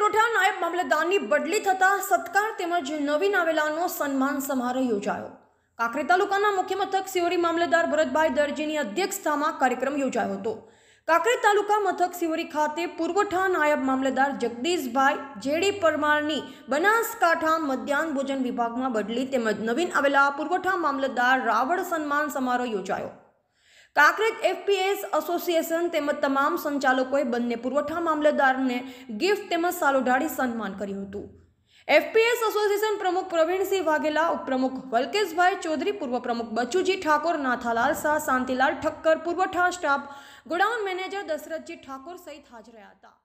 પુરવઠા નાયબ મામલતદારની બદલી થતાં સત્કાર તેમજ નવીન આવેલાનો સન્માન સમારોહ યોજાયો કાંકરી તાલુકાના મુખ્ય મથક સિવરી મામલતદાર ભરતભાઈ દરજીની અધ્યક્ષતામાં કાર્યક્રમ યોજાયો હતો કાંકરી તાલુકા મથક સિવરી ખાતે પુરવઠા નાયબ મામલતદાર જગદીશભાઈ જેડી પરમારની બનાસકાંઠા મધ્યાહન ભોજન વિભાગમાં બદલી તેમજ નવીન આવેલા પુરવઠા મામલતદાર રાવળ સન્માન સમારોહ યોજાયો કાંકરેજ એફપીએસ એસોસિએશન તેમજ તમામ સંચાલકોએ બંને પુરવઠા મામલતદારને ગિફ્ટ તેમજ સાલોઢાળી સન્માન કર્યું હતું એફપીએસ એસોસિએશન પ્રમુખ પ્રવીણસિંહ વાઘેલા ઉપપ્રમુખ વલકેશભાઈ ચૌધરી પૂર્વ પ્રમુખ બચુજી ઠાકોર નાથાલાલ શાહ શાંતિલાલ ઠક્કર પુરવઠા staff godown manager Dashrathji Thakor સહિત હાજર રહ્યા હતા